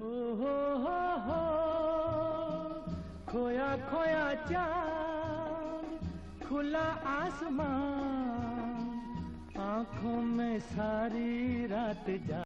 हो हो हो खोया खोया चांद खुला आसमान आंखों में सारी रात जा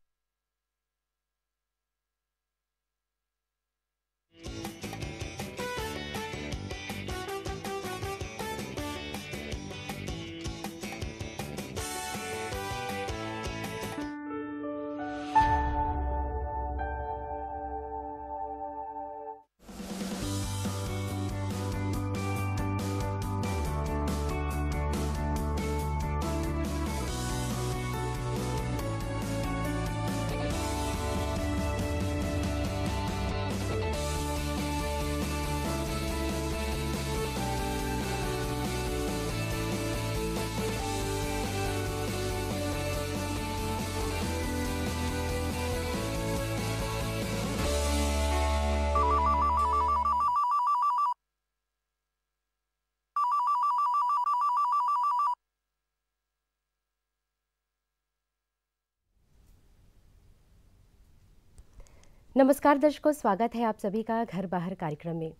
नमस्कार दर्शकों स्वागत है आप सभी का घर बाहर कार्यक्रम में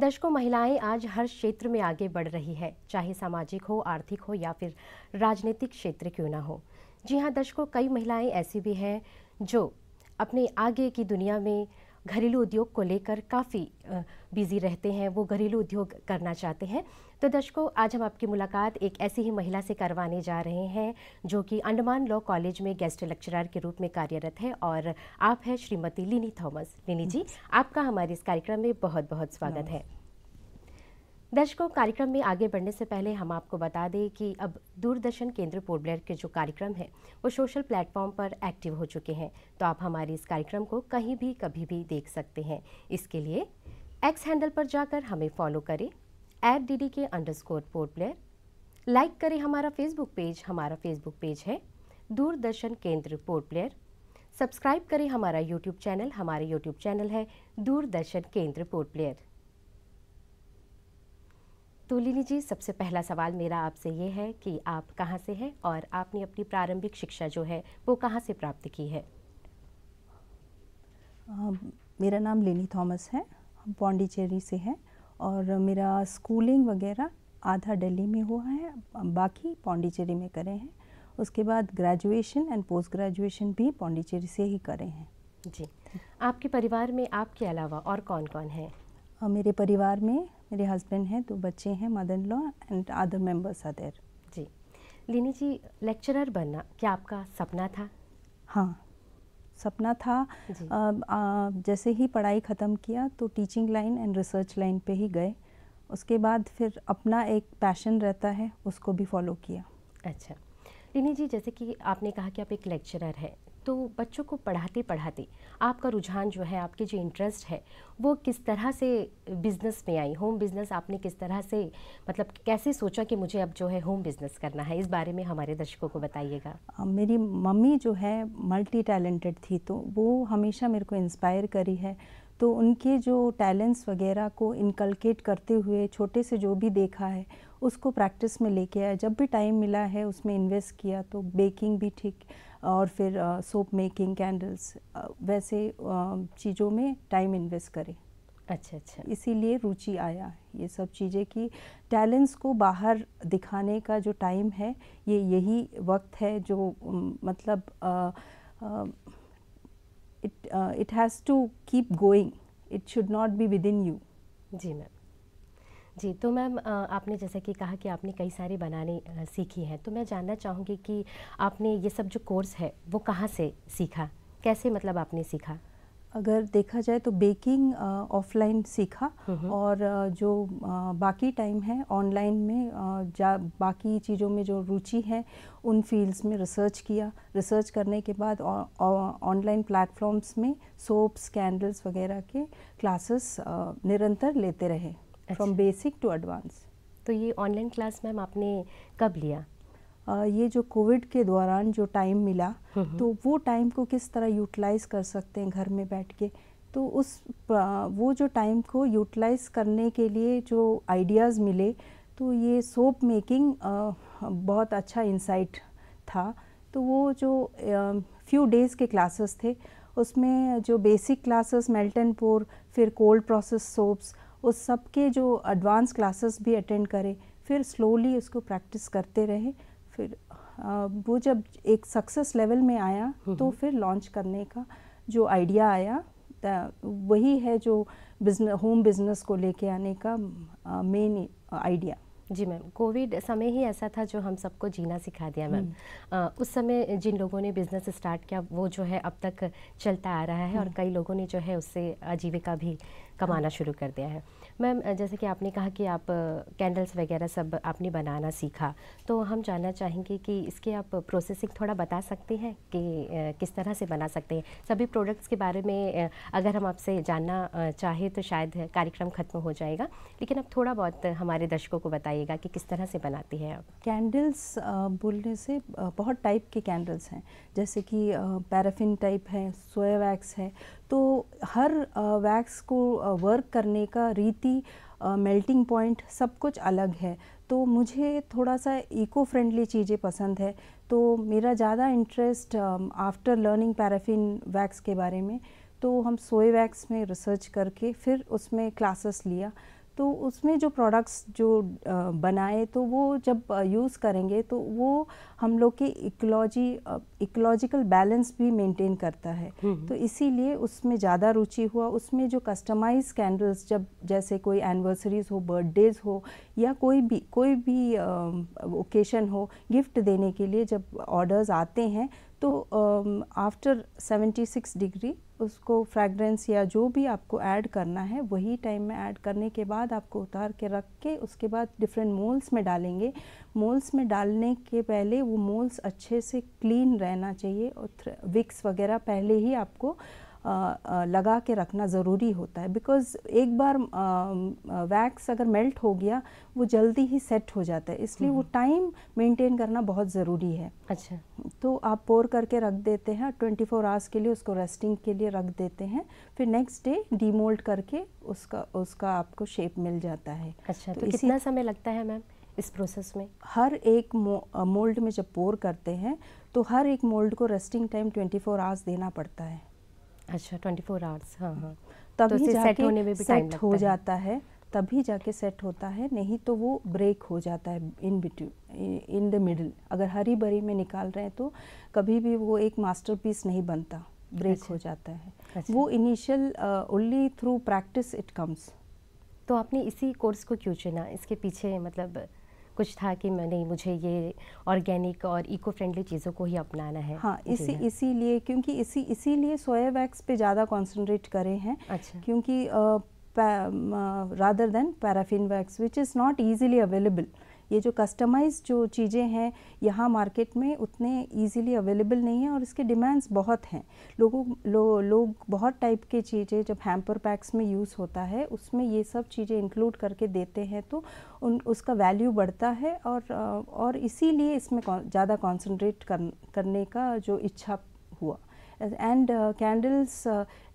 दर्शकों महिलाएं आज हर क्षेत्र में आगे बढ़ रही है चाहे सामाजिक हो आर्थिक हो या फिर राजनीतिक क्षेत्र क्यों ना हो जी हाँ दर्शकों कई महिलाएं ऐसी भी हैं जो अपने आगे की दुनिया में घरेलू उद्योग को लेकर काफ़ी बिजी रहते हैं वो घरेलू उद्योग करना चाहते हैं तो दर्शकों आज हम आपकी मुलाकात एक ऐसी ही महिला से करवाने जा रहे हैं जो कि अंडमान लॉ कॉलेज में गेस्ट लेक्चरर के रूप में कार्यरत है और आप हैं श्रीमती लिनी थॉमस लिनी जी आपका हमारे इस कार्यक्रम में बहुत बहुत स्वागत है दर्शकों कार्यक्रम में आगे बढ़ने से पहले हम आपको बता दें कि अब दूरदर्शन केंद्र पोर्टब्लेयर के जो कार्यक्रम हैं वो सोशल प्लेटफॉर्म पर एक्टिव हो चुके हैं तो आप हमारे इस कार्यक्रम को कहीं भी कभी भी देख सकते हैं इसके लिए एक्स हैंडल पर जाकर हमें फॉलो करें एट डी डी के अंडर स्कोर पोर्टब्लेयर लाइक करें हमारा फेसबुक पेज हमारा फेसबुक पेज है दूरदर्शन केंद्र पोर्टब्लेयर सब्सक्राइब करें हमारा यूट्यूब चैनल हमारे यूट्यूब चैनल है दूरदर्शन केंद्र पोर्टब्लेयर तो लिली जी सबसे पहला सवाल मेरा आपसे ये है कि आप कहाँ से हैं और आपने अपनी प्रारंभिक शिक्षा जो है वो कहाँ से प्राप्त की है आ, मेरा नाम लिली थॉमस है हम पौंडीचेरी से हैं और मेरा स्कूलिंग वगैरह आधा दिल्ली में हुआ है बाकी पौंडीचेरी में करे हैं उसके बाद ग्रेजुएशन एंड पोस्ट ग्रेजुएशन भी पौंडीचेरी से ही करे हैं जी आपके परिवार में आपके अलावा और कौन कौन है मेरे परिवार में मेरे हस्बैंड हैं दो बच्चे हैं mother in law and other members are there ji Lini ji lecturer बनना क्या आपका सपना था हाँ सपना था आ, आ, जैसे ही पढ़ाई ख़त्म किया तो teaching line and research line पे ही गए उसके बाद फिर अपना एक पैशन रहता है उसको भी फॉलो किया अच्छा लिनी जी जैसे कि आपने कहा कि आप एक लेक्चरर हैं तो बच्चों को पढ़ाते पढ़ाते आपका रुझान जो है आपके जो इंटरेस्ट है वो किस तरह से बिज़नेस में आई होम बिज़नेस आपने किस तरह से मतलब कैसे सोचा कि मुझे अब जो है होम बिज़नेस करना है इस बारे में हमारे दर्शकों को बताइएगा मेरी मम्मी जो है मल्टी टैलेंटेड थी तो वो हमेशा मेरे को इंस्पायर करी है तो उनके जो टैलेंट्स वगैरह को इनकलकेट करते हुए छोटे से जो भी देखा है उसको प्रैक्टिस में लेके आया जब भी टाइम मिला है उसमें इन्वेस्ट किया तो बेकिंग भी ठीक और फिर सोप मेकिंग कैंडल्स वैसे चीज़ों में टाइम इन्वेस्ट करें अच्छा अच्छा इसीलिए रुचि आया ये सब चीज़ें कि टैलेंट्स को बाहर दिखाने का जो टाइम है ये यही वक्त है जो मतलब आ, आ, it, uh, it has to keep going it should not be within you ji ma'am ji तो मैम आपने जैसा कि कहा कि आपने कई सारी बनानी सीखी हैं तो मैं जानना चाहूँगी कि आपने ये सब जो कोर्स है वो कहाँ से सीखा कैसे मतलब आपने सीखा अगर देखा जाए तो बेकिंग ऑफलाइन सीखा और जो बाकी टाइम है ऑनलाइन में जा बाकी चीज़ों में जो रुचि है उन फील्ड्स में रिसर्च किया रिसर्च करने के बाद ऑनलाइन प्लेटफॉर्म्स में सोप्स कैंडल्स वगैरह के क्लासेस निरंतर लेते रहे फ्रॉम बेसिक टू एडवांस तो ये ऑनलाइन क्लास मैम आपने कब लिया ये जो कोविड के दौरान जो टाइम मिला हम्म, हम्म। तो वो टाइम को किस तरह यूटिलाइज़ कर सकते हैं घर में बैठ के तो उस वो जो टाइम को यूटिलाइज़ करने के लिए जो आइडियाज़ मिले तो ये सोप मेकिंग बहुत अच्छा इंसाइट था तो वो जो फ्यू डेज़ के क्लासेस थे उसमें जो बेसिक क्लासेस मेल्टन पोर फिर कोल्ड प्रोसेस सोप्स उस सब के जो एडवांस क्लासेस भी अटेंड करें फिर स्लोली उसको प्रैक्टिस करते रहे फिर आ, वो जब एक सक्सेस लेवल में आया हम्म, तो हम्म। फिर लॉन्च करने का जो आइडिया आया वही है जो बिजनेस होम बिजनेस को लेके आने का main idea ji ma'am COVID समय ही ऐसा था जो हम सबको जीना सिखा दिया मैम हम्म। उस समय जिन लोगों ने बिज़नेस स्टार्ट किया वो जो है अब तक चलता आ रहा है और कई लोगों ने जो है उससे आजीविका भी कमाना शुरू कर दिया है मैम जैसे कि आपने कहा कि आप कैंडल्स वगैरह सब आपने बनाना सीखा तो हम जानना चाहेंगे कि इसके आप प्रोसेसिंग थोड़ा बता सकते हैं कि किस तरह से बना सकते हैं सभी प्रोडक्ट्स के बारे में अगर हम आपसे जानना चाहें तो शायद कार्यक्रम ख़त्म हो जाएगा लेकिन आप थोड़ा बहुत हमारे दर्शकों को बताइएगा कि किस तरह से बनाती है आप कैंडल्स बोलने से बहुत टाइप के कैंडल्स हैं जैसे कि पैराफिन टाइप है सोया वैक्स है तो हर वैक्स को वर्क करने का रीति मेल्टिंग पॉइंट सब कुछ अलग है तो मुझे थोड़ा सा इको फ्रेंडली चीज़ें पसंद है तो मेरा ज़्यादा interest after learning paraffin wax के बारे में तो हम सोए वैक्स में रिसर्च करके फिर उसमें क्लासेस लिया तो उसमें जो प्रोडक्ट्स जो बनाए तो वो जब यूज़ करेंगे तो वो हम लोग की इकोलॉजी इकोलॉजिकल बैलेंस भी मेंटेन करता है हम्म, हम्म। तो इसीलिए उसमें ज़्यादा रुचि हुआ उसमें जो कस्टमाइज कैंडल्स जब जैसे कोई एनिवर्सरीज हो बर्थडेज हो या कोई भी कोई भी ओकेशन हो गिफ्ट देने के लिए जब ऑर्डर्स आते हैं तो आफ्टर सेवेंटी सिक्स डिग्री उसको फ्रैगरेंस या जो भी आपको ऐड करना है वही टाइम में ऐड करने के बाद आपको उतार के रख के उसके बाद डिफरेंट मोल्स में डालेंगे मोल्स में डालने के पहले वो मोल्स अच्छे से क्लीन रहना चाहिए और विक्स वगैरह पहले ही आपको लगा के रखना ज़रूरी होता है बिकॉज़ एक बार वैक्स अगर मेल्ट हो गया वो जल्दी ही सेट हो जाता है इसलिए वो टाइम हम्म। मेंटेन करना बहुत ज़रूरी है अच्छा तो आप पोर करके रख देते हैं ट्वेंटी फोर आवर्स के लिए उसको रेस्टिंग के लिए रख देते हैं फिर नेक्स्ट डे डीमोल्ड करके उसका उसका आपको शेप मिल जाता है अच्छा तो, तो कितना समय लगता है मैम इस प्रोसेस में हर एक मोल्ड में जब पोर करते हैं तो हर एक मोल्ड को रेस्टिंग टाइम 24 आवर्स देना पड़ता है अच्छा ट्वेंटी फोर आवर्स हाँ हाँ तो तभी तो सेट होने में भी सेट हो है। जाता है तभी जाके सेट होता है नहीं तो वो ब्रेक हो जाता है in between in the middle अगर हरी भरी में निकाल रहे हैं तो कभी भी वो एक मास्टर नहीं बनता ब्रेक अच्छा, हो जाता है अच्छा, वो initial only through practice it comes तो आपने इसी कोर्स को क्यों चुना इसके पीछे मतलब कुछ था कि मैंने मुझे ये ऑर्गेनिक और इको फ्रेंडली चीज़ों को ही अपनाना है हाँ इसी इसीलिए क्योंकि इसी इसीलिए सोया वैक्स पे ज़्यादा कॉन्सेंट्रेट करें हैं अच्छा क्योंकि rather than paraffin wax which is not easily available ये जो कस्टमाइज जो चीज़ें हैं यहाँ मार्केट में उतने इजीली अवेलेबल नहीं है और इसके डिमांड्स बहुत हैं लोगों लो, लोग बहुत टाइप के चीज़ें जब हैम्पर पैक्स में यूज़ होता है उसमें ये सब चीज़ें इंक्लूड करके देते हैं तो उन उसका वैल्यू बढ़ता है और और इसीलिए इसमें ज़्यादा कॉन्सनट्रेट कर, करने का जो इच्छा हुआ and candles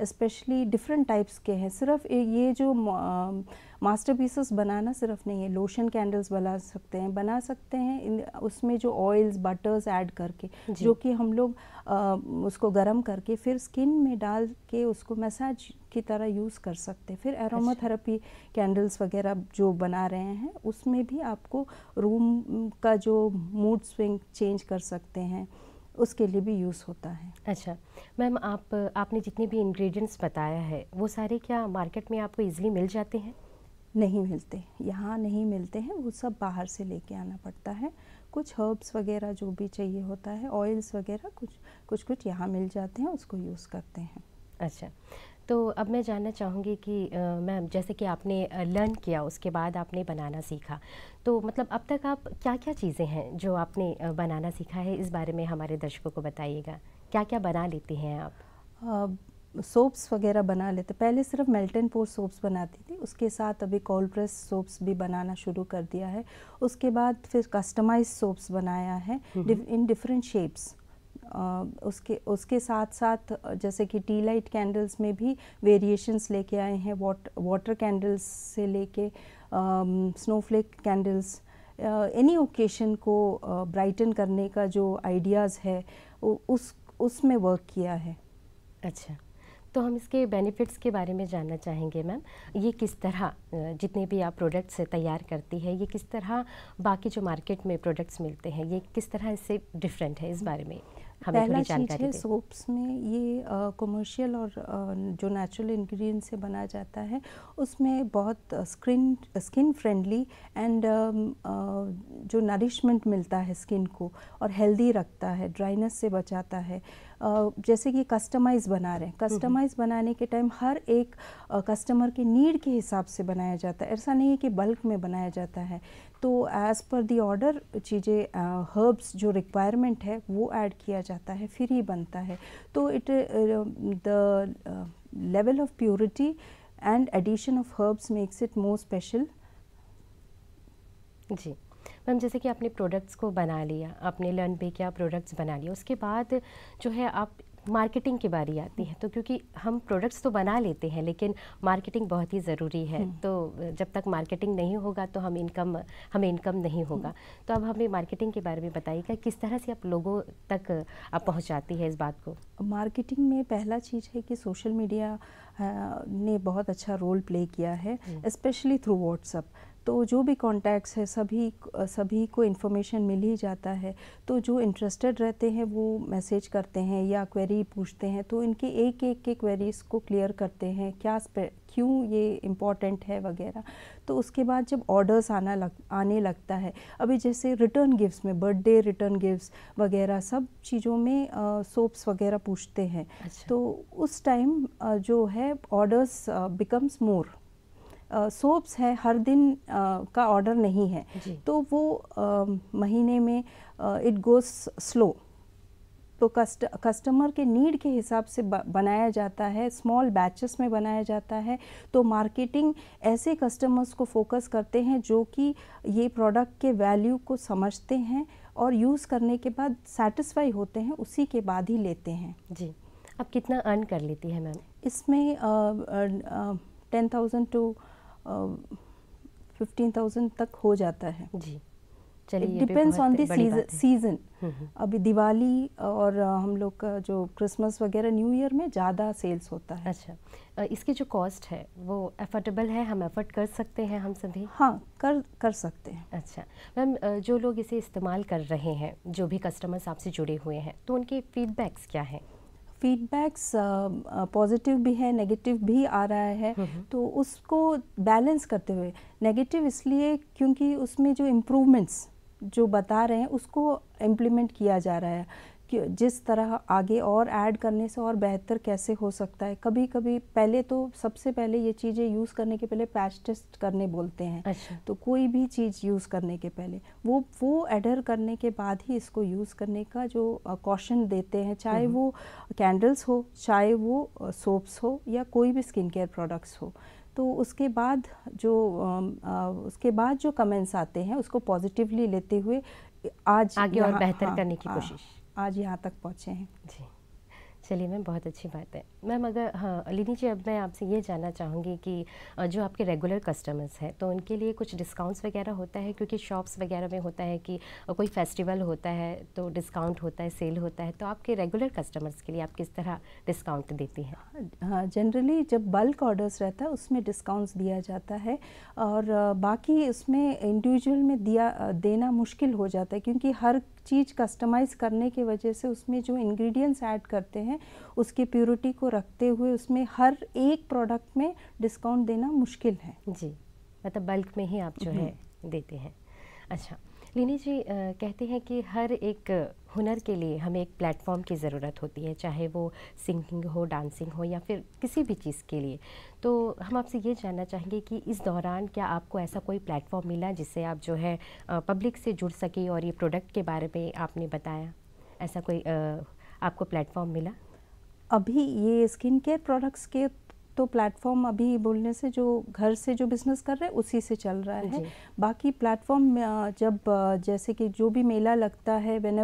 especially different types के हैं सिर्फ ये जो मास्टर पीसेस बनाना सिर्फ नहीं है लोशन कैंडल्स बना सकते हैं बना सकते हैं इन उसमें जो ऑयल्स बटर्स ऐड करके जो कि हम लोग आ, उसको गर्म करके फिर स्किन में डाल के उसको मसाज की तरह यूज़ कर सकते हैं फिर एरोमा अच्छा। कैंडल्स वगैरह जो बना रहे हैं उसमें भी आपको रूम का जो मूड स्विंग चेंज कर सकते हैं उसके लिए भी यूज़ होता है अच्छा मैम आप आपने जितने भी इंग्रेडिएंट्स बताया है वो सारे क्या मार्केट में आपको इजीली मिल जाते हैं नहीं मिलते यहाँ नहीं मिलते हैं वो सब बाहर से लेके आना पड़ता है कुछ हर्ब्स वगैरह जो भी चाहिए होता है ऑयल्स वगैरह कुछ कुछ कुछ यहाँ मिल जाते हैं उसको यूज़ करते हैं अच्छा तो अब मैं जानना चाहूँगी कि मैम जैसे कि आपने लर्न किया उसके बाद आपने बनाना सीखा तो मतलब अब तक आप क्या क्या चीज़ें हैं जो आपने बनाना सीखा है इस बारे में हमारे दर्शकों को बताइएगा क्या क्या बना लेती हैं आप सोप्स वगैरह बना लेते पहले सिर्फ मेल्टन पोर सोप्स बनाती थी उसके साथ अभी कोल्ड प्रेस सोप्स भी बनाना शुरू कर दिया है उसके बाद फिर कस्टमाइज सोप्स बनाया है इन डिफरेंट शेप्स उसके उसके साथ साथ जैसे कि टी लाइट कैंडल्स में भी वेरिएशंस लेके आए हैं वाट वाटर कैंडल्स से लेके स्नोफ्लेक कैंडल्स एनी ओकेशन को ब्राइटन करने का जो आइडियाज़ है उस उसमें वर्क किया है अच्छा तो हम इसके बेनिफिट्स के बारे में जानना चाहेंगे मैम ये किस तरह जितने भी आप प्रोडक्ट्स तैयार करती है ये किस तरह बाकी जो मार्केट में प्रोडक्ट्स मिलते हैं ये किस तरह इससे डिफरेंट है इस बारे में हमें पहला चीज है सोप्स में ये कमर्शियल और आ, जो नेचुरल इंग्रेडिएंट से बनाया जाता है उसमें बहुत स्किन स्किन फ्रेंडली एंड जो नरिशमेंट मिलता है स्किन को और हेल्दी रखता है ड्राइनेस से बचाता है आ, जैसे कि कस्टमाइज बना रहे हैं कस्टमाइज हम्म, हम्म। बनाने के टाइम हर एक कस्टमर के नीड के हिसाब से बनाया जाता है ऐसा नहीं है कि बल्क में बनाया जाता है तो एज़ पर दी ऑर्डर चीज़ें हर्ब्स जो रिक्वायरमेंट है वो ऐड किया जाता है फिर ही बनता है तो it the level of purity and addition of herbs makes it more special ji ma'am जैसे कि आपने प्रोडक्ट्स को बना लिया आपने लर्न पे किया प्रोडक्ट्स बना लिया उसके बाद जो है आप मार्केटिंग की बारी आती है तो क्योंकि हम प्रोडक्ट्स तो बना लेते हैं लेकिन मार्केटिंग बहुत ही ज़रूरी है हम्म। तो जब तक मार्केटिंग नहीं होगा तो हम इनकम हमें इनकम नहीं होगा हम्म। तो अब हमें मार्केटिंग के बारे में बताइएगा किस तरह से आप लोगों तक आप पहुँचाती है इस बात को मार्केटिंग में पहला चीज़ है कि सोशल मीडिया ने बहुत अच्छा रोल प्ले किया है स्पेशली थ्रू व्हाट्सअप तो जो भी कॉन्टैक्ट्स है सभी सभी को इन्फॉर्मेशन मिल ही जाता है तो जो इंटरेस्टेड रहते हैं वो मैसेज करते हैं या क्वेरी पूछते हैं तो इनके एक एक के क्वेरीज़ को क्लियर करते हैं क्या क्यों ये इम्पॉर्टेंट है वगैरह तो उसके बाद जब ऑर्डर्स आना लग आने लगता है अभी जैसे रिटर्न गिफ्ट्स में बर्थडे रिटर्न गिफ्ट्स वगैरह सब चीज़ों में सोप्स वगैरह पूछते हैं अच्छा। तो उस टाइम जो है ऑर्डर्स बिकम्स मोर सोप्स है हर दिन का ऑर्डर नहीं है तो वो महीने में इट गोस स्लो तो कस्ट कस्टमर के नीड के हिसाब से बनाया जाता है स्मॉल बैचेस में बनाया जाता है तो मार्केटिंग ऐसे कस्टमर्स को फोकस करते हैं जो कि ये प्रोडक्ट के वैल्यू को समझते हैं और यूज़ करने के बाद सेटिस्फाई होते हैं उसी के बाद ही लेते हैं जी आप कितना अर्न कर लेती है मैम इसमें ten thousand to fifteen thousand तक हो जाता है जी चलिए डिपेंड्स ऑन दी सीजन अभी दिवाली और हम लोग का जो क्रिसमस वगैरह न्यू ईयर में ज़्यादा सेल्स होता है अच्छा इसकी जो कॉस्ट है वो एफोर्डेबल है हम एफर्ट कर सकते हैं हम सभी हाँ कर कर सकते हैं अच्छा मैम जो लोग इसे इस्तेमाल कर रहे हैं जो भी कस्टमर्स आपसे जुड़े हुए हैं तो उनके फीडबैक्स क्या हैं फीडबैक्स पॉजिटिव uh, uh, भी है नेगेटिव भी आ रहा है हम्म, हम्म। तो उसको बैलेंस करते हुए नेगेटिव इसलिए क्योंकि उसमें जो इम्प्रूवमेंट्स जो बता रहे हैं उसको इम्प्लीमेंट किया जा रहा है जिस तरह आगे और ऐड करने से और बेहतर कैसे हो सकता है कभी कभी पहले तो सबसे पहले ये चीज़ें यूज़ करने के पहले पैच टेस्ट करने बोलते हैं अच्छा। तो कोई भी चीज़ यूज़ करने के पहले वो वो एडर करने के बाद ही इसको यूज़ करने का जो कॉशन देते हैं चाहे हम्म। वो कैंडल्स हो चाहे वो सोप्स हो या कोई भी स्किन केयर प्रोडक्ट्स हो तो उसके बाद जो आ, आ, उसके बाद जो कमेंट्स आते हैं उसको पॉजिटिवली लेते हुए आज आगे और बेहतर हाँ, करने की हाँ। कोशिश आज यहाँ तक पहुँचे हैं जी चलिए मैम बहुत अच्छी बात है मैम अगर हाँ अलिनी जी अब मैं आपसे ये जानना चाहूँगी कि जो आपके रेगुलर कस्टमर्स हैं तो उनके लिए कुछ डिस्काउंट्स वगैरह होता है क्योंकि शॉप्स वगैरह में होता है कि कोई फेस्टिवल होता है तो डिस्काउंट होता है सेल होता है तो आपके रेगुलर कस्टमर्स के लिए आप किस तरह डिस्काउंट देती हैं हाँ जनरली हाँ, जब बल्क ऑर्डर्स रहता है उसमें डिस्काउंट्स दिया जाता है और बाकी उसमें इंडिविजुअल में दिया देना मुश्किल हो जाता है क्योंकि हर चीज़ कस्टमाइज़ करने की वजह से उसमें जो इंग्रेडिएंट्स ऐड करते हैं उसकी प्योरिटी को रखते हुए उसमें हर एक प्रोडक्ट में डिस्काउंट देना मुश्किल है जी मतलब बल्क में ही आप जो हम्म। है देते हैं अच्छा लीनी जी कहते हैं कि हर एक हुनर के लिए हमें एक प्लेटफॉर्म की ज़रूरत होती है चाहे वो सिंगिंग हो डांसिंग हो या फिर किसी भी चीज़ के लिए तो हम आपसे ये जानना चाहेंगे कि इस दौरान क्या आपको ऐसा कोई प्लेटफॉर्म मिला जिससे आप जो है पब्लिक से जुड़ सके और ये प्रोडक्ट के बारे में आपने बताया ऐसा कोई आपको प्लेटफॉर्म मिला अभी ये स्किन केयर प्रोडक्ट्स के तो प्लेटफॉर्म अभी बोलने से जो घर से जो बिजनेस कर रहे हैं उसी से चल रहा है बाकी प्लेटफॉर्म जब जैसे कि जो भी मेला लगता है वेन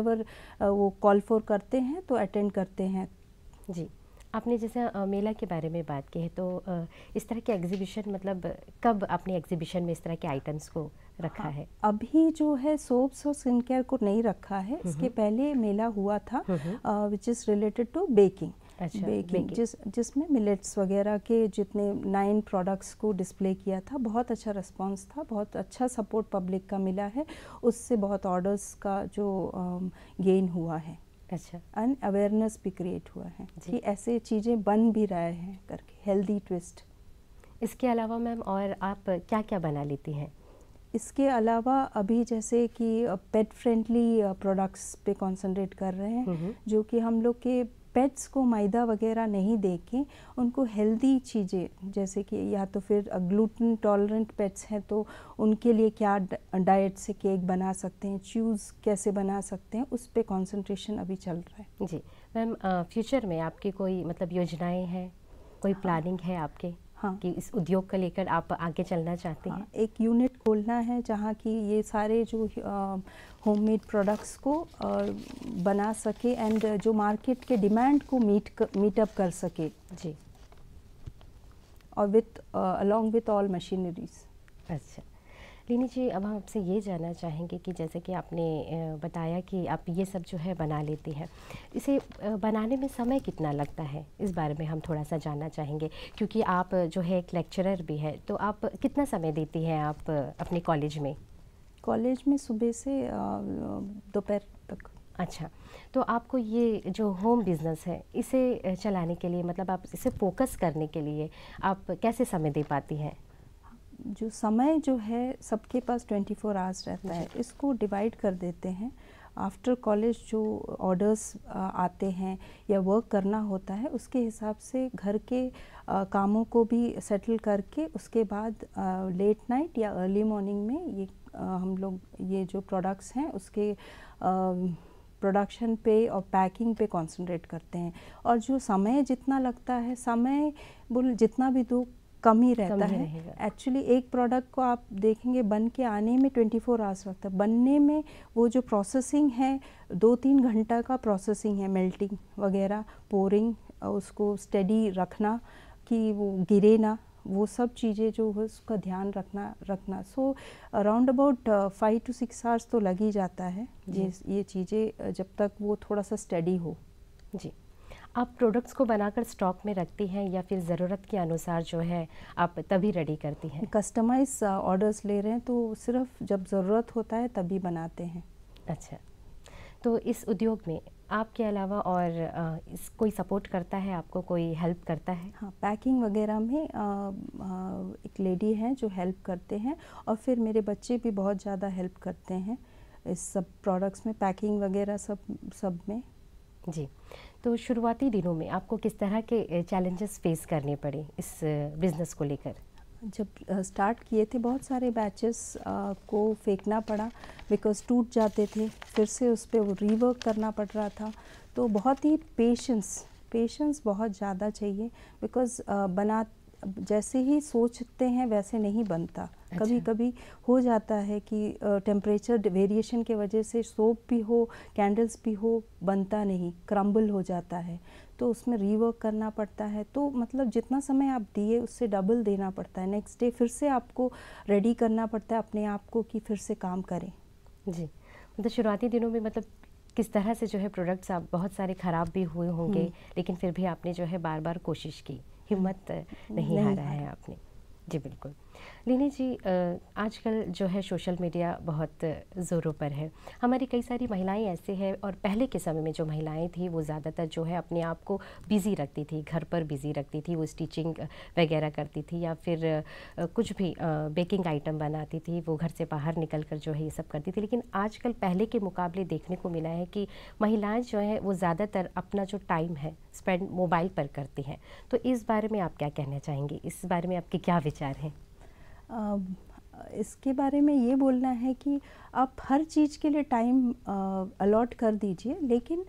वो कॉल फॉर करते हैं तो अटेंड करते हैं जी आपने जैसे मेला के बारे में बात की है तो इस तरह के एग्जीबिशन मतलब कब आपने एग्जीबिशन में इस तरह के आइटम्स को रखा हाँ, है अभी जो है सोप्स और स्किन केयर को नहीं रखा है हम्म, इसके हम्म। पहले मेला हुआ था which is related to baking अच्छा, बेकिंग बेकिंग। जिस जिसमें मिलेट्स वगैरह के जितने नाइन प्रोडक्ट्स को डिस्प्ले किया था बहुत अच्छा रिस्पांस था बहुत अच्छा सपोर्ट पब्लिक का मिला है उससे बहुत ऑर्डर्स का जो गेन हुआ है अच्छा एंड अवेयरनेस भी क्रिएट हुआ है कि ऐसे चीज़ें बन भी रहे हैं करके हेल्दी ट्विस्ट इसके अलावा मैम और आप क्या क्या बना लेती हैं इसके अलावा अभी जैसे कि पेट फ्रेंडली प्रोडक्ट्स पे कंसंट्रेट कर रहे हैं हम्म। जो कि हम लोग के पेट्स को मैदा वगैरह नहीं दे के उनको हेल्दी चीज़ें जैसे कि या तो फिर ग्लूटन टॉलरेंट पेट्स हैं तो उनके लिए क्या डाइट से केक बना सकते हैं चूज़ कैसे बना सकते हैं उस पर कॉन्सेंट्रेशन अभी चल रहा है जी मैम फ्यूचर में आपकी कोई मतलब योजनाएं हैं कोई हाँ। प्लानिंग है आपके हाँ कि इस उद्योग का लेकर आप आगे चलना चाहते हाँ, हैं एक यूनिट खोलना है जहाँ की ये सारे जो होममेड प्रोडक्ट्स को आ, बना सके एंड जो मार्केट के डिमांड को मीट मीटअप कर सके जी और with along with all machineries अच्छा लीनी जी अब हम आपसे ये जानना चाहेंगे कि जैसे कि आपने बताया कि आप ये सब जो है बना लेती हैं इसे बनाने में समय कितना लगता है इस बारे में हम थोड़ा सा जानना चाहेंगे क्योंकि आप जो है एक लेक्चरर भी है तो आप कितना समय देती हैं आप अपने कॉलेज में कॉलेज में सुबह से दोपहर तक अच्छा तो आपको ये जो होम बिज़नेस है इसे चलाने के लिए मतलब आप इसे फोकस करने के लिए आप कैसे समय दे पाती हैं जो समय जो है सबके पास 24 फोर आवर्स रहता है इसको डिवाइड कर देते हैं आफ्टर कॉलेज जो ऑर्डर्स आते हैं या वर्क करना होता है उसके हिसाब से घर के आ, कामों को भी सेटल करके उसके बाद लेट नाइट या अर्ली मॉर्निंग में ये आ, हम लोग ये जो प्रोडक्ट्स हैं उसके आ, प्रोडक्शन पे और पैकिंग पे कंसंट्रेट करते हैं और जो समय जितना लगता है समय बोल जितना भी दो कम ही रहता है एक्चुअली एक प्रोडक्ट को आप देखेंगे बन के आने में 24 फोर आवर्स लगता है बनने में वो जो प्रोसेसिंग है दो तीन घंटा का प्रोसेसिंग है मेल्टिंग वगैरह पोरिंग उसको स्टडी रखना कि वो गिरे ना वो सब चीज़ें जो है उसका ध्यान रखना रखना so around about five to six hours तो लग ही जाता है ये ये चीज़ें जब तक वो थोड़ा सा स्टडी हो जी आप प्रोडक्ट्स को बनाकर स्टॉक में रखती हैं या फिर ज़रूरत के अनुसार जो है आप तभी रेडी करती हैं कस्टमाइज ऑर्डर्स uh, ले रहे हैं तो सिर्फ जब ज़रूरत होता है तभी बनाते हैं अच्छा तो इस उद्योग में आपके अलावा और आ, इस कोई सपोर्ट करता है आपको कोई हेल्प करता है हाँ पैकिंग वगैरह में आ, आ, एक लेडी है जो हेल्प करते हैं और फिर मेरे बच्चे भी बहुत ज़्यादा हेल्प करते हैं इस सब प्रोडक्ट्स में पैकिंग वगैरह सब सब में जी तो शुरुआती दिनों में आपको किस तरह के चैलेंजेस फेस करने पड़े इस बिज़नेस को लेकर जब स्टार्ट किए थे बहुत सारे बैचेस को फेंकना पड़ा बिकॉज टूट जाते थे फिर से उस पर रीवर्क करना पड़ रहा था तो बहुत ही पेशेंस पेशेंस बहुत ज़्यादा चाहिए बिकॉज बना जैसे ही सोचते हैं वैसे नहीं बनता अच्छा। कभी कभी हो जाता है कि टेम्परेचर वेरिएशन के वजह से सोप भी हो कैंडल्स भी हो बनता नहीं क्रम्बल हो जाता है तो उसमें रीवर्क करना पड़ता है तो मतलब जितना समय आप दिए उससे डबल देना पड़ता है नेक्स्ट डे फिर से आपको रेडी करना पड़ता है अपने आप को कि फिर से काम करें जी मतलब शुरुआती दिनों में मतलब किस तरह से जो है प्रोडक्ट्स आप बहुत सारे ख़राब भी हुए होंगे हम्म। लेकिन फिर भी आपने जो है बार बार कोशिश की हिम्मत नहीं हारा है आपने जी बिल्कुल लीनी जी आजकल जो है सोशल मीडिया बहुत ज़ोरों पर है हमारी कई सारी महिलाएं ऐसे हैं और पहले के समय में जो महिलाएं थी वो ज़्यादातर जो है अपने आप को बिज़ी रखती थी घर पर बिज़ी रखती थी वो स्टिचिंग वगैरह करती थी या फिर कुछ भी बेकिंग आइटम बनाती थी वो घर से बाहर निकल कर जो है ये सब करती थी लेकिन आजकल पहले के मुकाबले देखने को मिला है कि महिलाएँ जो हैं वो ज़्यादातर अपना जो टाइम है स्पेंड मोबाइल पर करती हैं तो इस बारे में आप क्या कहना चाहेंगी इस बारे में आपके क्या विचार हैं इसके बारे में ये बोलना है कि आप हर चीज़ के लिए टाइम अलॉट कर दीजिए लेकिन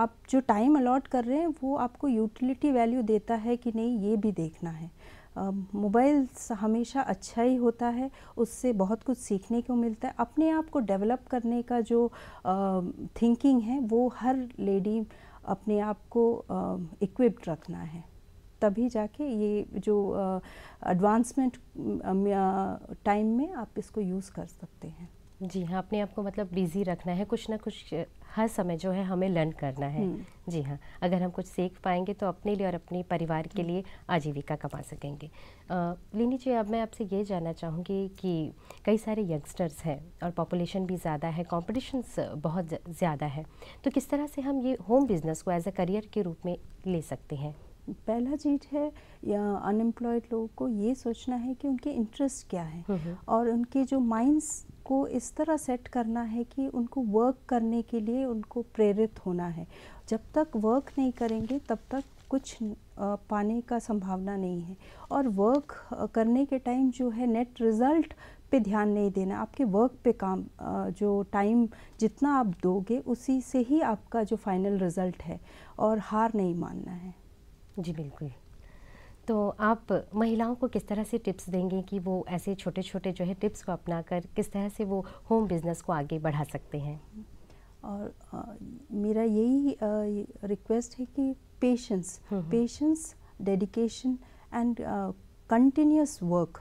आप जो टाइम अलॉट कर रहे हैं वो आपको यूटिलिटी वैल्यू देता है कि नहीं ये भी देखना है मोबाइल हमेशा अच्छा ही होता है उससे बहुत कुछ सीखने को मिलता है अपने आप को डेवलप करने का जो थिंकिंग है वो हर लेडी अपने आप को इक्विप्ड रखना है तभी जाके ये जो एडवांसमेंट टाइम में आप इसको यूज़ कर सकते हैं जी हाँ अपने आप को मतलब बिजी रखना है कुछ ना कुछ हर समय जो है हमें लर्न करना है हम्म। जी हाँ अगर हम कुछ सीख पाएंगे तो अपने लिए और अपने परिवार के लिए आजीविका कमा सकेंगे लीनी जी अब मैं आपसे ये जानना चाहूँगी कि कई सारे यंगस्टर्स हैं और पॉपुलेशन भी ज़्यादा है कॉम्पिटिशन्स बहुत ज़्यादा है तो किस तरह से हम ये होम बिज़नेस को एज अ करियर के रूप में ले सकते हैं पहला चीज है या अनएम्प्लॉयड लोगों को ये सोचना है कि उनके इंटरेस्ट क्या है हम्म, हम्म। और उनके जो माइंड्स को इस तरह सेट करना है कि उनको वर्क करने के लिए उनको प्रेरित होना है जब तक वर्क नहीं करेंगे तब तक कुछ पाने का संभावना नहीं है और वर्क करने के टाइम जो है नेट रिज़ल्ट पे ध्यान नहीं देना आपके वर्क पे काम जो टाइम जितना आप दोगे उसी से ही आपका जो फाइनल रिज़ल्ट है और हार नहीं मानना है जी बिल्कुल तो आप महिलाओं को किस तरह से टिप्स देंगे कि वो ऐसे छोटे छोटे जो है टिप्स को अपना कर किस तरह से वो होम बिज़नेस को आगे बढ़ा सकते हैं और आ, मेरा यही रिक्वेस्ट है कि patience patience dedication and continuous work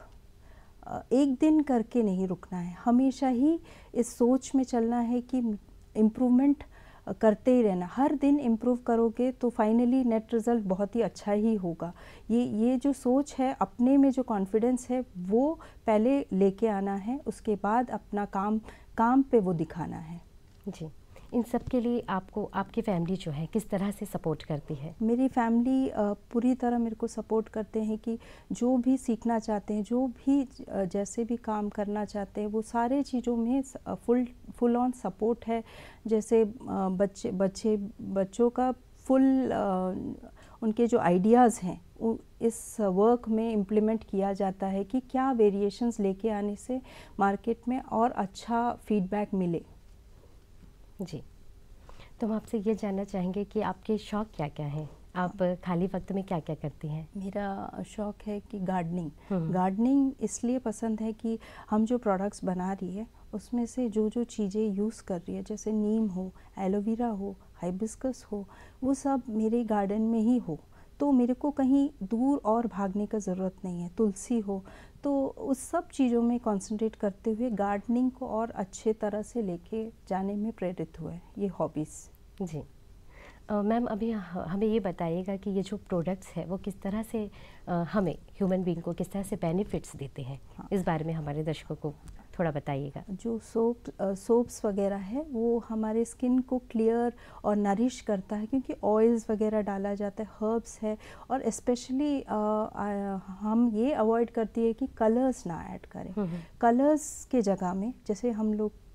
एक दिन करके नहीं रुकना है हमेशा ही इस सोच में चलना है कि इम्प्रूवमेंट करते ही रहना हर दिन इम्प्रूव करोगे तो फाइनली नेट रिज़ल्ट बहुत ही अच्छा ही होगा ये ये जो सोच है अपने में जो कॉन्फिडेंस है वो पहले लेके आना है उसके बाद अपना काम काम पे वो दिखाना है जी इन सब के लिए आपको आपकी फैमिली जो है किस तरह से सपोर्ट करती है मेरी फैमिली पूरी तरह मेरे को सपोर्ट करते हैं कि जो भी सीखना चाहते हैं जो भी जैसे भी काम करना चाहते हैं वो सारे चीज़ों में फुल फुल ऑन सपोर्ट है जैसे बच्चे बच्चे बच्चों का फुल उनके जो आइडियाज़ हैं इस वर्क में इम्प्लीमेंट किया जाता है कि क्या वेरिएशंस लेके आने से मार्केट में और अच्छा फीडबैक मिले जी तो हम आपसे ये जानना चाहेंगे कि आपके शौक़ क्या क्या हैं आप खाली वक्त में क्या क्या करती हैं मेरा शौक़ है कि गार्डनिंग गार्डनिंग इसलिए पसंद है कि हम जो प्रोडक्ट्स बना रही है उसमें से जो जो चीज़ें यूज़ कर रही है जैसे नीम हो एलोवेरा हो हाइबिस्कस हो वो सब मेरे गार्डन में ही हो तो मेरे को कहीं दूर और भागने का ज़रूरत नहीं है तुलसी हो तो उस सब चीज़ों में कंसंट्रेट करते हुए गार्डनिंग को और अच्छे तरह से लेके जाने में प्रेरित हुआ है ये हॉबीज़ जी मैम अभी हमें ये बताइएगा कि ये जो प्रोडक्ट्स है वो किस तरह से हमें ह्यूमन बींग को किस तरह से बेनिफिट्स देते हैं हाँ। इस बारे में हमारे दर्शकों को थोड़ा बताइएगा जो सोप सोप्स वगैरह है वो हमारे स्किन को क्लियर और नरिश करता है क्योंकि ऑयल्स वगैरह डाला जाता है हर्ब्स है और स्पेशली हम ये अवॉइड करती है कि कलर्स ना ऐड करें हम्म, हम्म। कलर्स के जगह में जैसे हम लोग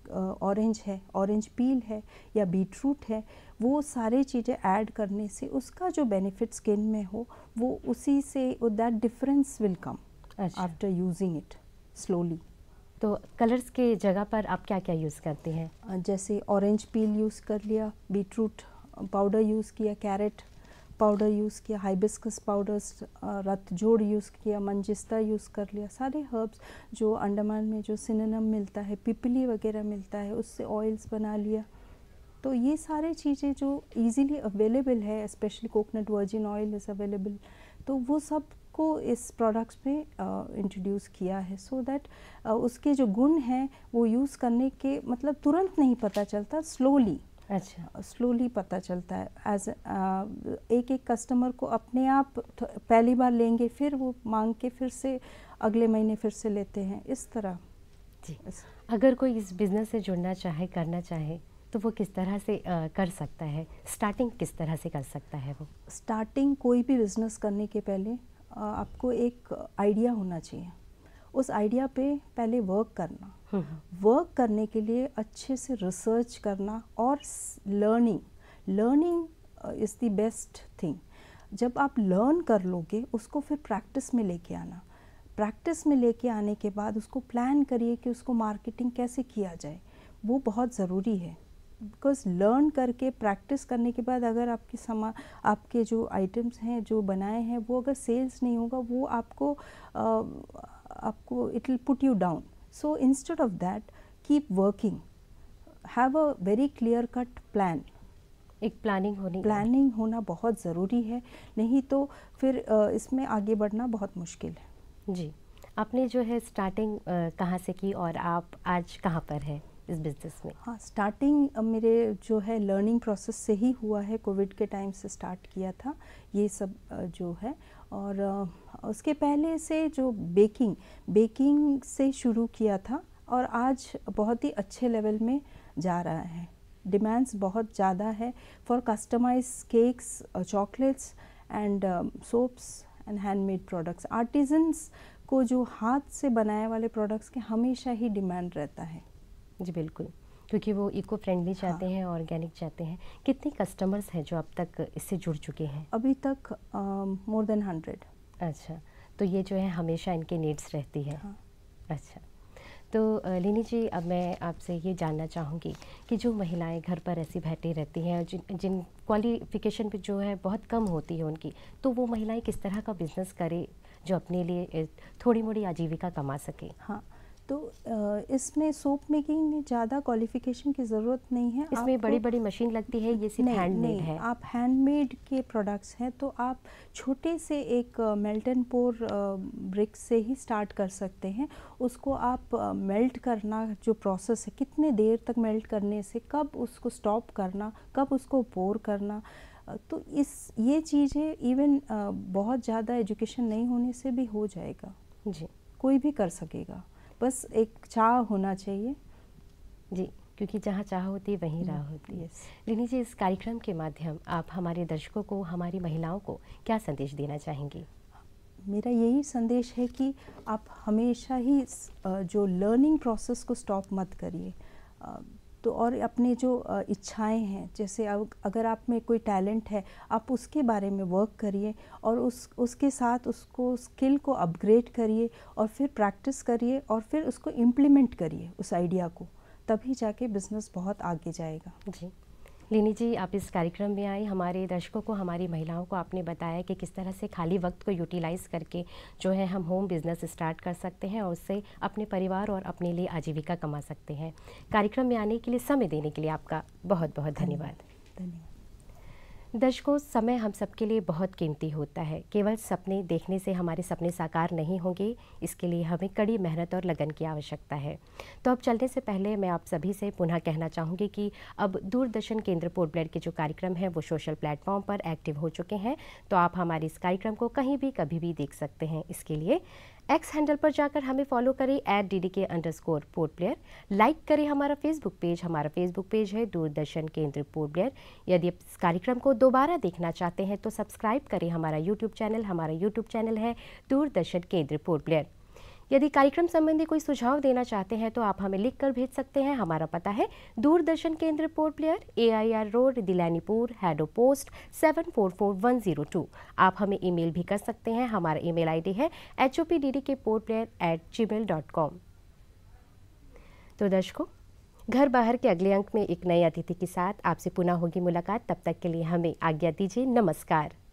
ऑरेंज है ऑरेंज पील है या बीटरूट है वो सारी चीज़ें ऐड करने से उसका जो बेनिफिट स्किन में हो वो उसी say that difference will come अच्छा। आफ्टर यूजिंग इट स्लोली तो कलर्स के जगह पर आप क्या क्या यूज़ करते हैं जैसे ऑरेंज पील यूज़ कर लिया बीटरूट पाउडर यूज़ किया कैरेट पाउडर यूज़ किया हाइबिस्कस पाउडर्स रत जोड़ यूज़ किया मंजिस्ता यूज़ कर लिया सारे हर्ब्स जो अंडमान में जो सिनेनम मिलता है पिपली वगैरह मिलता है उससे ऑयल्स बना लिया तो ये सारे चीज़ें जो इजीली अवेलेबल है specially coconut virgin oil is available तो वो सब को इस प्रोडक्ट्स में इंट्रोड्यूस किया है सो so दैट उसके जो गुण हैं वो यूज़ करने के मतलब तुरंत नहीं पता चलता स्लोली अच्छा स्लोली पता चलता है एज एक एक कस्टमर को अपने आप पहली बार लेंगे फिर वो मांग के फिर से अगले महीने फिर से लेते हैं इस तरह जी इस, अगर कोई इस बिज़नेस से जुड़ना चाहे करना चाहे तो वो किस तरह से आ, कर सकता है स्टार्टिंग किस तरह से कर सकता है वो स्टार्टिंग कोई भी बिज़नेस करने के पहले आपको एक आइडिया होना चाहिए उस आइडिया पे पहले वर्क करना वर्क हम्म, हम्म। करने के लिए अच्छे से रिसर्च करना और learning learning is the best thing जब आप लर्न कर लोगे उसको फिर प्रैक्टिस में लेके आना प्रैक्टिस में लेके आने के बाद उसको प्लान करिए कि उसको मार्केटिंग कैसे किया जाए वो बहुत ज़रूरी है बिकॉज लर्न करके प्रैक्टिस करने के बाद अगर आपके समा आपके जो आइटम्स हैं जो बनाए हैं वो अगर सेल्स नहीं होगा वो आपको आपको it will put you down so instead of that keep working have a very clear cut plan एक प्लानिंग होनी प्लानिंग होना बहुत ज़रूरी है नहीं तो फिर इसमें आगे बढ़ना बहुत मुश्किल है जी आपने जो है स्टार्टिंग कहाँ से की और आप आज कहाँ पर हैं इस बिज़नेस में हाँ स्टार्टिंग मेरे जो है लर्निंग प्रोसेस से ही हुआ है कोविड के टाइम से स्टार्ट किया था ये सब जो है और उसके पहले से जो बेकिंग बेकिंग से शुरू किया था और आज बहुत ही अच्छे लेवल में जा रहा है डिमांड्स बहुत ज़्यादा है for customize cakes chocolates and soaps and handmade products artisans को जो हाथ से बनाए वाले प्रोडक्ट्स के हमेशा ही डिमांड रहता है जी बिल्कुल क्योंकि वो इको फ्रेंडली हाँ। चाहते हाँ। हैं ऑर्गेनिक चाहते हैं कितने कस्टमर्स हैं जो अब तक इससे जुड़ चुके हैं अभी तक मोर देन हंड्रेड अच्छा तो ये जो है हमेशा इनके नीड्स रहती है हाँ। अच्छा तो लिनी जी अब मैं आपसे ये जानना चाहूँगी कि जो महिलाएं घर पर ऐसी बैठी रहती हैं जिन जिन क्वालिफिकेशन पे जो है बहुत कम होती है उनकी तो वो महिलाएं किस तरह का बिज़नेस करें जो अपने लिए थोड़ी मोड़ी आजीविका कमा सके हाँ तो इसमें सोप मेकिंग में ज़्यादा क्वालिफिकेशन की ज़रूरत नहीं है इसमें बड़ी बड़ी मशीन लगती है ये सिर्फ हैंडमेड है आप हैंडमेड के प्रोडक्ट्स हैं तो आप छोटे से एक मेल्ट एंड पोर ब्रिक से ही स्टार्ट कर सकते हैं उसको आप मेल्ट करना जो प्रोसेस है कितने देर तक मेल्ट करने से कब उसको स्टॉप करना कब उसको पोर करना तो इस ये चीज़ें इवन बहुत ज़्यादा एजुकेशन नहीं होने से भी हो जाएगा जी कोई भी कर सकेगा बस एक चाह होना चाहिए जी क्योंकि जहाँ चाह होती है वहीं राह होती है लिनी जी इस कार्यक्रम के माध्यम आप हमारे दर्शकों को हमारी महिलाओं को क्या संदेश देना चाहेंगी मेरा यही संदेश है कि आप हमेशा ही जो लर्निंग प्रोसेस को स्टॉप मत करिए तो और अपने जो इच्छाएं हैं जैसे अगर आप में कोई टैलेंट है आप उसके बारे में वर्क करिए और उस उसके साथ उसको स्किल को अपग्रेड करिए और फिर प्रैक्टिस करिए और फिर उसको इम्प्लीमेंट करिए उस आइडिया को तभी जाके बिज़नेस बहुत आगे जाएगा जी लीनी जी आप इस कार्यक्रम में आए हमारे दर्शकों को हमारी महिलाओं को आपने बताया कि किस तरह से खाली वक्त को यूटिलाइज़ करके जो है हम होम बिजनेस स्टार्ट कर सकते हैं और उससे अपने परिवार और अपने लिए आजीविका कमा सकते हैं कार्यक्रम में आने के लिए समय देने के लिए आपका बहुत बहुत धन्यवाद धन्यवाद दशकों समय हम सबके लिए बहुत कीमती होता है केवल सपने देखने से हमारे सपने साकार नहीं होंगे इसके लिए हमें कड़ी मेहनत और लगन की आवश्यकता है तो अब चलने से पहले मैं आप सभी से पुनः कहना चाहूँगी कि अब दूरदर्शन केंद्र पोर्ट पोर्टब्लेड के जो कार्यक्रम हैं वो सोशल प्लेटफॉर्म पर एक्टिव हो चुके हैं तो आप हमारे इस कार्यक्रम को कहीं भी कभी भी देख सकते हैं इसके लिए एक्स हैंडल पर जाकर हमें फॉलो करें एट डी डी के underscore Port Blair like करें हमारा फेसबुक पेज हमारा फेसबुक पेज है दूरदर्शन केंद्र पोर्ट ब्लेयर यदि आप इस कार्यक्रम को दोबारा देखना चाहते हैं तो सब्सक्राइब करें हमारा यूट्यूब चैनल हमारा यूट्यूब चैनल है दूरदर्शन केंद्र पोर्ट प्लेयर यदि कार्यक्रम संबंधी कोई सुझाव देना चाहते हैं तो आप हमें लिख कर भेज सकते हैं हमारा पता है Doordarshan Kendra Port Blair A I R road Dilanipur Haddo post seven four four one zero two आप हमें ईमेल भी कर सकते हैं हमारा ईमेल आईडी है H O P D D K Port Blair at Gmail dot com तो दर्शकों घर बाहर के अगले अंक में एक नए अतिथि के साथ आपसे पुनः होगी मुलाकात तब तक के लिए हमें आज्ञा दीजिए नमस्कार